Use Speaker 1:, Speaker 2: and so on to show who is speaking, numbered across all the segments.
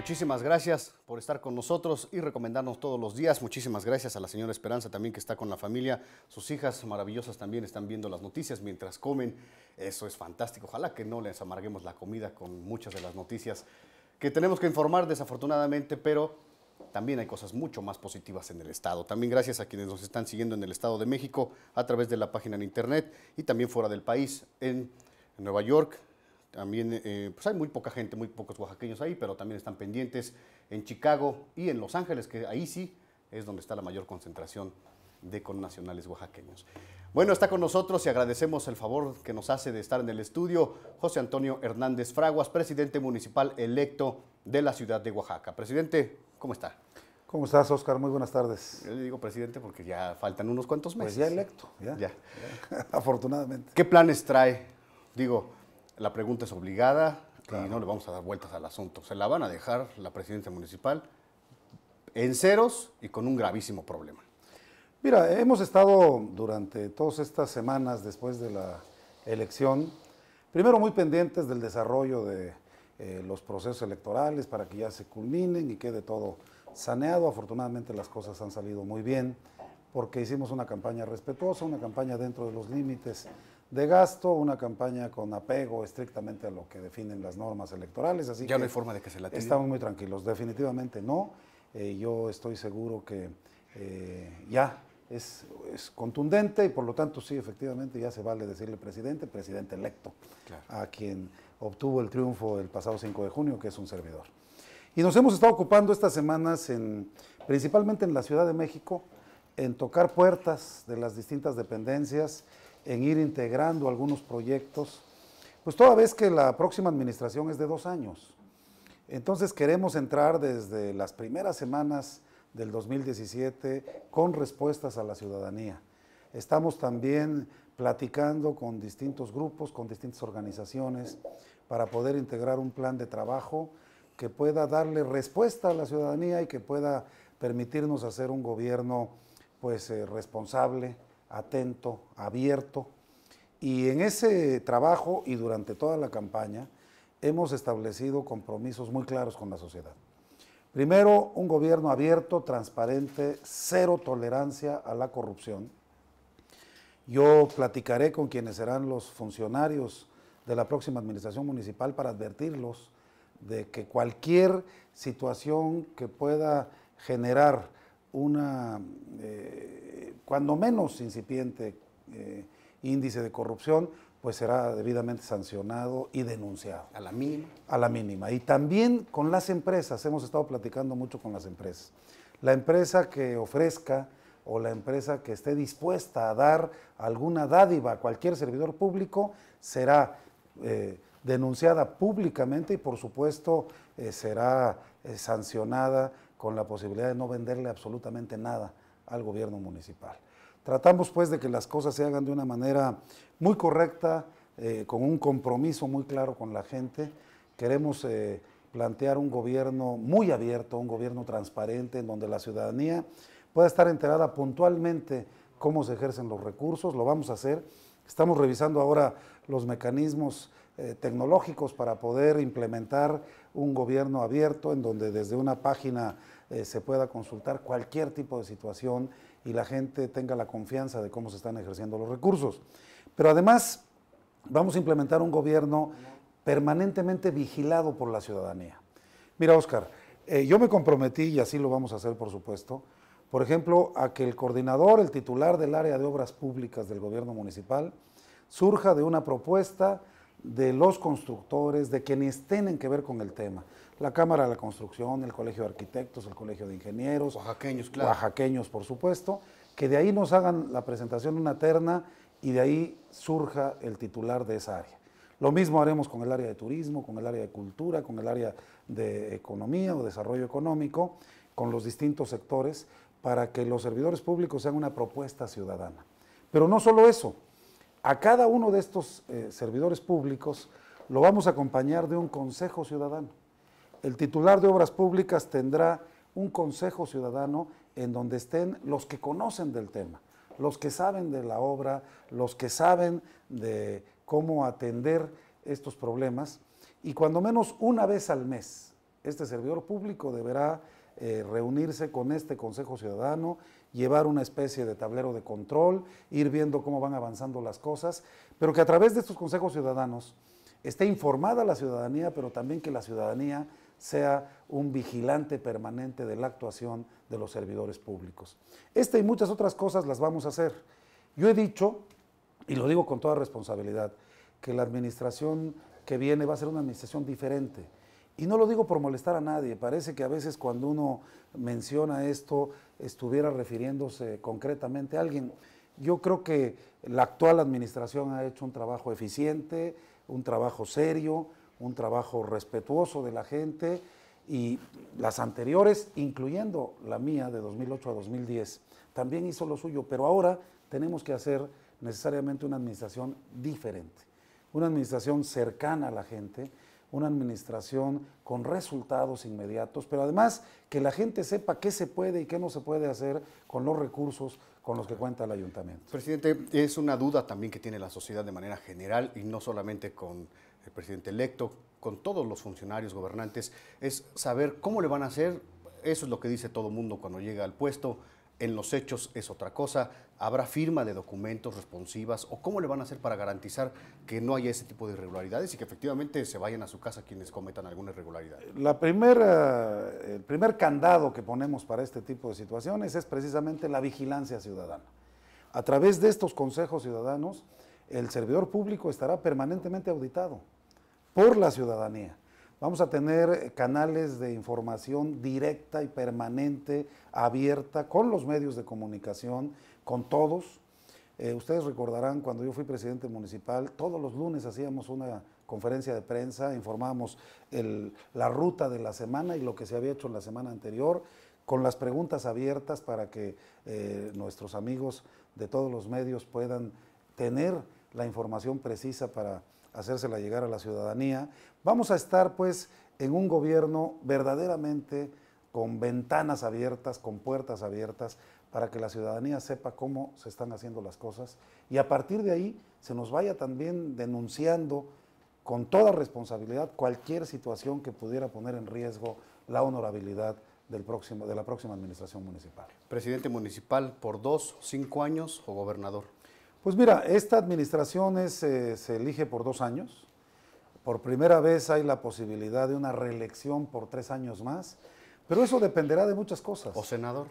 Speaker 1: Muchísimas gracias por estar con nosotros y recomendarnos todos los días. Muchísimas gracias a la señora Esperanza también que está con la familia. Sus hijas maravillosas también están viendo las noticias mientras comen. Eso es fantástico. Ojalá que no les amarguemos la comida con muchas de las noticias que tenemos que informar desafortunadamente, pero también hay cosas mucho más positivas en el Estado. También gracias a quienes nos están siguiendo en el Estado de México a través de la página en Internet y también fuera del país en Nueva York, también eh, pues hay muy poca gente, muy pocos oaxaqueños ahí, pero también están pendientes en Chicago y en Los Ángeles, que ahí sí es donde está la mayor concentración de connacionales oaxaqueños. Bueno, está con nosotros y agradecemos el favor que nos hace de estar en el estudio José Antonio Hernández Fraguas, presidente municipal electo de la ciudad de Oaxaca. Presidente, ¿cómo está?
Speaker 2: ¿Cómo estás, Oscar? Muy buenas tardes.
Speaker 1: Yo le digo presidente porque ya faltan unos cuantos pues meses. Pues ya electo, ya. Afortunadamente. ¿Qué planes trae? Digo, la pregunta es obligada y no le vamos a dar vueltas al asunto. Se la van a dejar la presidencia municipal en ceros y con un gravísimo problema.
Speaker 2: Mira, hemos estado durante todas estas semanas después de la elección, primero muy pendientes del desarrollo de eh, los procesos electorales para que ya se culminen y quede todo saneado. Afortunadamente las cosas han salido muy bien porque hicimos una campaña respetuosa, una campaña dentro de los límites de gasto, una campaña con apego estrictamente a lo que definen las normas electorales. Así ya no hay forma de
Speaker 1: que se la tenga. Estamos
Speaker 2: muy tranquilos, definitivamente no. Eh, yo estoy seguro que eh, ya es, contundente y por lo tanto sí, efectivamente, ya se vale decirle presidente, presidente electo, a quien obtuvo el triunfo el pasado 5 de junio, que es un servidor. Y nos hemos estado ocupando estas semanas, en, principalmente en la Ciudad de México, en tocar puertas de las distintas dependencias, en ir integrando algunos proyectos, pues toda vez que la próxima administración es de dos años. Entonces queremos entrar desde las primeras semanas del 2017 con respuestas a la ciudadanía. Estamos también platicando con distintos grupos, con distintas organizaciones, para poder integrar un plan de trabajo que pueda darle respuesta a la ciudadanía y que pueda permitirnos hacer un gobierno pues, eh, responsable, atento, abierto. Y en ese trabajo y durante toda la campaña hemos establecido compromisos muy claros con la sociedad. Primero, un gobierno abierto, transparente, cero tolerancia a la corrupción. Yo platicaré con quienes serán los funcionarios de la próxima administración municipal para advertirlos de que cualquier situación que pueda generar una, eh, cuando menos incipiente eh, índice de corrupción, pues será debidamente sancionado y denunciado. A la mínima. A la mínima. Y también con las empresas, hemos estado platicando mucho con las empresas. La empresa que ofrezca o la empresa que esté dispuesta a dar alguna dádiva a cualquier servidor público será eh, denunciada públicamente y por supuesto será sancionada con la posibilidad de no venderle absolutamente nada al gobierno municipal. Tratamos pues de que las cosas se hagan de una manera muy correcta, eh, con un compromiso muy claro con la gente. Queremos eh, plantear un gobierno muy abierto, un gobierno transparente, en donde la ciudadanía pueda estar enterada puntualmente cómo se ejercen los recursos, lo vamos a hacer. Estamos revisando ahora los mecanismos eh, tecnológicos para poder implementar un gobierno abierto en donde desde una página eh, se pueda consultar cualquier tipo de situación y la gente tenga la confianza de cómo se están ejerciendo los recursos. Pero además vamos a implementar un gobierno permanentemente vigilado por la ciudadanía. Mira, Oscar, eh, yo me comprometí, y así lo vamos a hacer, por supuesto, por ejemplo, a que el coordinador, el titular del área de obras públicas del gobierno municipal, surja de una propuesta de los constructores, de quienes tienen que ver con el tema. La Cámara de la Construcción, el Colegio de Arquitectos, el Colegio de Ingenieros. Oaxaqueños, claro. Oaxaqueños, por supuesto. Que de ahí nos hagan la presentación una terna y de ahí surja el titular de esa área. Lo mismo haremos con el área de turismo, con el área de cultura, con el área de economía o desarrollo económico, con los distintos sectores, para que los servidores públicos sean una propuesta ciudadana. Pero no solo eso, a cada uno de estos eh, servidores públicos lo vamos a acompañar de un consejo ciudadano. El titular de Obras Públicas tendrá un consejo ciudadano en donde estén los que conocen del tema, los que saben de la obra, los que saben de cómo atender estos problemas. Y cuando menos una vez al mes, este servidor público deberá eh, reunirse con este consejo ciudadano llevar una especie de tablero de control, ir viendo cómo van avanzando las cosas, pero que a través de estos consejos ciudadanos esté informada la ciudadanía, pero también que la ciudadanía sea un vigilante permanente de la actuación de los servidores públicos. Esta y muchas otras cosas las vamos a hacer. Yo he dicho, y lo digo con toda responsabilidad, que la administración que viene va a ser una administración diferente y no lo digo por molestar a nadie, parece que a veces cuando uno menciona esto estuviera refiriéndose concretamente a alguien. Yo creo que la actual administración ha hecho un trabajo eficiente, un trabajo serio, un trabajo respetuoso de la gente y las anteriores, incluyendo la mía de 2008 a 2010, también hizo lo suyo, pero ahora tenemos que hacer necesariamente una administración diferente, una administración cercana a la gente, una administración con resultados inmediatos, pero además que la gente sepa qué se puede y qué no se puede hacer con los
Speaker 1: recursos con los que cuenta el ayuntamiento. Presidente, es una duda también que tiene la sociedad de manera general y no solamente con el presidente electo, con todos los funcionarios gobernantes, es saber cómo le van a hacer, eso es lo que dice todo el mundo cuando llega al puesto, en los hechos es otra cosa. ¿Habrá firma de documentos responsivas o cómo le van a hacer para garantizar que no haya ese tipo de irregularidades y que efectivamente se vayan a su casa quienes cometan alguna irregularidad?
Speaker 2: La el primer candado que ponemos para este tipo de situaciones es precisamente la vigilancia ciudadana. A través de estos consejos ciudadanos, el servidor público estará permanentemente auditado por la ciudadanía. Vamos a tener eh, canales de información directa y permanente, abierta, con los medios de comunicación, con todos. Eh, ustedes recordarán cuando yo fui presidente municipal, todos los lunes hacíamos una conferencia de prensa, informábamos la ruta de la semana y lo que se había hecho en la semana anterior, con las preguntas abiertas para que eh, nuestros amigos de todos los medios puedan tener la información precisa para hacérsela llegar a la ciudadanía. Vamos a estar pues en un gobierno verdaderamente con ventanas abiertas, con puertas abiertas, para que la ciudadanía sepa cómo se están haciendo las cosas y a partir de ahí se nos vaya también denunciando con toda responsabilidad cualquier situación que pudiera poner en
Speaker 1: riesgo la honorabilidad del próximo, de la próxima administración municipal. Presidente municipal por dos, cinco años o gobernador.
Speaker 2: Pues mira, esta administración eh, se elige por dos años. Por primera vez hay la posibilidad de una reelección por tres años más, pero eso dependerá de muchas cosas. ¿O senador?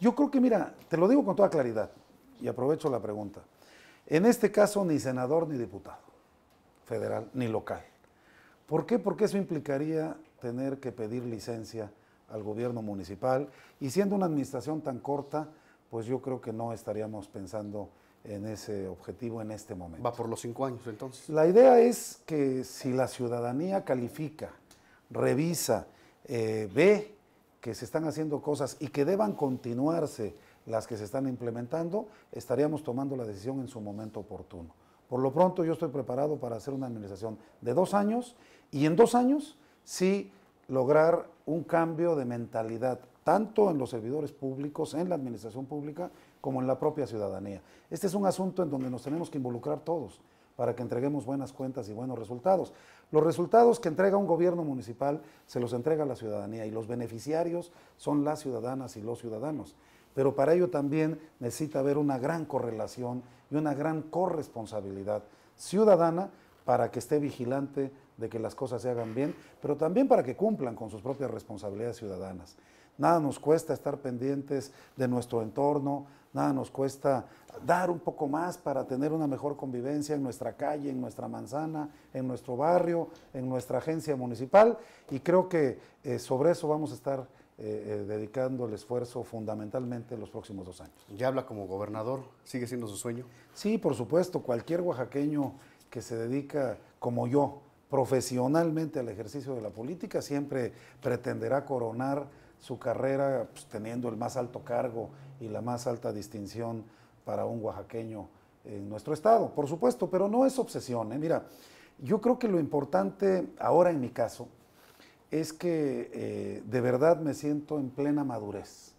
Speaker 2: Yo creo que, mira, te lo digo con toda claridad y aprovecho la pregunta. En este caso, ni senador ni diputado federal ni local. ¿Por qué? Porque eso implicaría tener que pedir licencia al gobierno municipal y siendo una administración tan corta, pues yo creo que no estaríamos pensando en ese objetivo en este momento. Va
Speaker 1: por los cinco años
Speaker 2: entonces. La idea es que si la ciudadanía califica, revisa, eh, ve que se están haciendo cosas y que deban continuarse las que se están implementando, estaríamos tomando la decisión en su momento oportuno. Por lo pronto yo estoy preparado para hacer una administración de dos años y en dos años sí lograr un cambio de mentalidad tanto en los servidores públicos, en la administración pública, como en la propia ciudadanía. Este es un asunto en donde nos tenemos que involucrar todos para que entreguemos buenas cuentas y buenos resultados. Los resultados que entrega un gobierno municipal se los entrega a la ciudadanía y los beneficiarios son las ciudadanas y los ciudadanos. Pero para ello también necesita haber una gran correlación y una gran corresponsabilidad ciudadana para que esté vigilante de que las cosas se hagan bien, pero también para que cumplan con sus propias responsabilidades ciudadanas nada nos cuesta estar pendientes de nuestro entorno, nada nos cuesta dar un poco más para tener una mejor convivencia en nuestra calle, en nuestra manzana, en nuestro barrio, en nuestra agencia municipal y creo que eh, sobre eso vamos a estar eh, eh, dedicando el esfuerzo fundamentalmente en los próximos dos años. ¿Ya habla como gobernador? ¿Sigue siendo su sueño? Sí, por supuesto. Cualquier oaxaqueño que se dedica como yo profesionalmente al ejercicio de la política siempre pretenderá coronar su carrera pues, teniendo el más alto cargo y la más alta distinción para un oaxaqueño en nuestro estado, por supuesto, pero no es obsesión. ¿eh? Mira, yo creo que lo importante ahora en mi caso es que eh, de verdad me siento en plena madurez.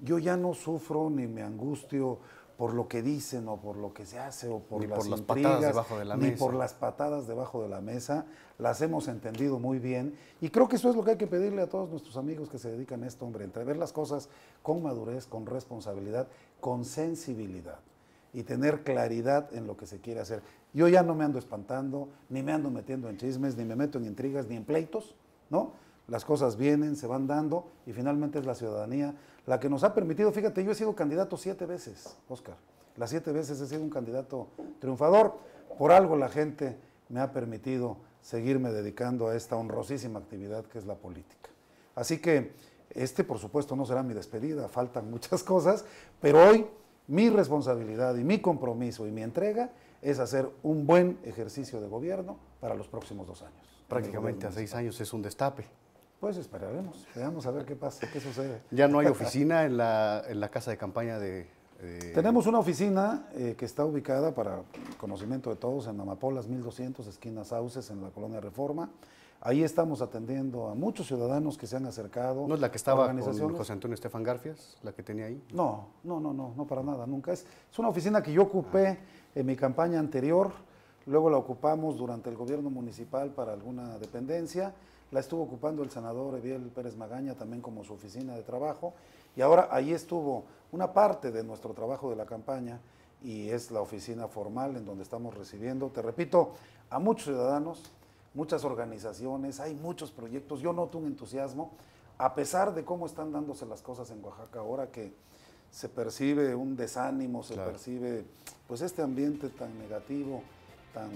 Speaker 2: Yo ya no sufro ni me angustio por lo que dicen o por lo que se hace o por, las, intrigas, patadas debajo de la ni por las patadas debajo de la mesa, las hemos entendido muy bien y creo que eso es lo que hay que pedirle a todos nuestros amigos que se dedican a esto, hombre, entrever las cosas con madurez, con responsabilidad, con sensibilidad y tener claridad en lo que se quiere hacer. Yo ya no me ando espantando, ni me ando metiendo en chismes, ni me meto en intrigas, ni en pleitos, ¿no? Las cosas vienen, se van dando y finalmente es la ciudadanía la que nos ha permitido, fíjate, yo he sido candidato siete veces, Oscar, las siete veces he sido un candidato triunfador, por algo la gente me ha permitido seguirme dedicando a esta honrosísima actividad que es la política. Así que este, por supuesto, no será mi despedida, faltan muchas cosas, pero hoy mi responsabilidad y mi compromiso y mi entrega es hacer
Speaker 1: un buen ejercicio de gobierno para los próximos dos años. Prácticamente a seis años es un destape. Pues esperaremos, veamos a ver qué pasa, qué sucede. ¿Ya no hay oficina en la, en la casa de campaña de, Tenemos
Speaker 2: una oficina eh, que está ubicada para conocimiento de todos en Amapolas 1200, esquina Sauces, en la colonia Reforma. Ahí estamos atendiendo a muchos ciudadanos que se han acercado. ¿No es la que estaba con José
Speaker 1: Antonio Estefan Garfias, la que tenía ahí?
Speaker 2: No, no, no, no, no para nada, nunca. Es, es una oficina que yo ocupé ah. en mi campaña anterior, luego la ocupamos durante el gobierno municipal para alguna dependencia la estuvo ocupando el senador Eviel Pérez Magaña también como su oficina de trabajo, y ahora ahí estuvo una parte de nuestro trabajo de la campaña y es la oficina formal en donde estamos recibiendo, te repito, a muchos ciudadanos, muchas organizaciones, hay muchos proyectos, yo noto un entusiasmo, a pesar de cómo están dándose las cosas en Oaxaca ahora que se percibe un desánimo, se percibe pues este ambiente tan negativo, tan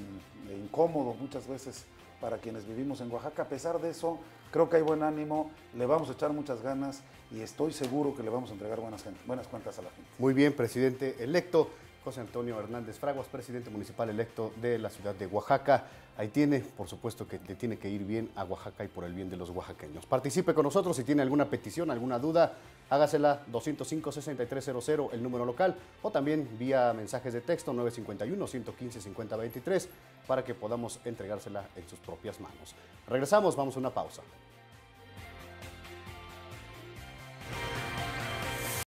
Speaker 2: incómodo muchas veces para quienes vivimos en Oaxaca. A pesar de eso, creo que hay buen ánimo, le vamos a echar muchas ganas y estoy seguro que le vamos a entregar buenas, buenas cuentas a la gente.
Speaker 1: Muy bien, presidente electo. José Antonio Hernández Fraguas, presidente municipal electo de la ciudad de Oaxaca. Ahí tiene, por supuesto que le tiene que ir bien a Oaxaca y por el bien de los oaxaqueños. Participe con nosotros si tiene alguna petición, alguna duda, hágasela 205-6300, el número local, o también vía mensajes de texto 951-115-5023 para que podamos entregársela en sus propias manos. Regresamos, vamos a una pausa.